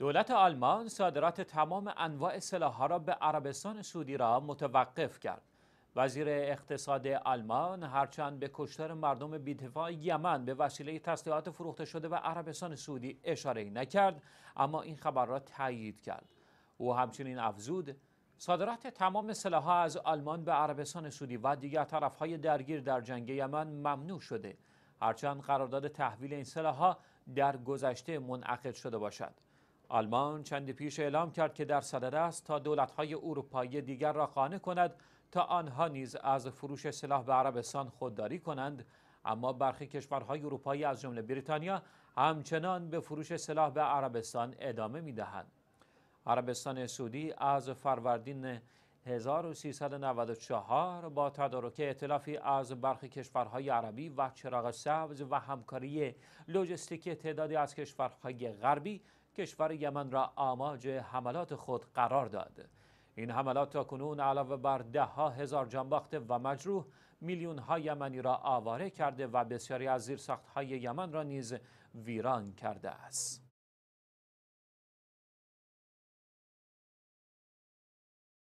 دولت آلمان صادرات تمام انواع سلاح را به عربستان سعودی را متوقف کرد. وزیر اقتصاد آلمان هرچند به کشتار مردم بیدفاع یمن به وسیله تسلیحات فروخته شده به عربستان سعودی اشاره نکرد اما این خبر را تایید کرد او همچنین افزود صادرات تمام سلاح از آلمان به عربستان سعودی و دیگر طرفهای درگیر در جنگ یمن ممنوع شده هرچند قرارداد تحویل این سلاح‌ها در گذشته منعقد شده باشد آلمان چندی پیش اعلام کرد که در صدد است تا دولت‌های اروپایی دیگر را قانع کند تا آنها نیز از فروش سلاح به عربستان خودداری کنند اما برخی کشورهای اروپایی از جمله بریتانیا همچنان به فروش سلاح به عربستان ادامه می‌دهند. عربستان سعودی از فروردین 1394 با تدارک اطلافی از برخی کشورهای عربی و چراغ سبز و همکاری لوجستیکی تعدادی از کشورهای غربی کشور یمن را آماج حملات خود قرار داد این حملات تا کنون علاوه بر ده ها هزار جانباخته و مجروح میلیون ها یمنی را آواره کرده و بسیاری از زیرساخت های یمن را نیز ویران کرده است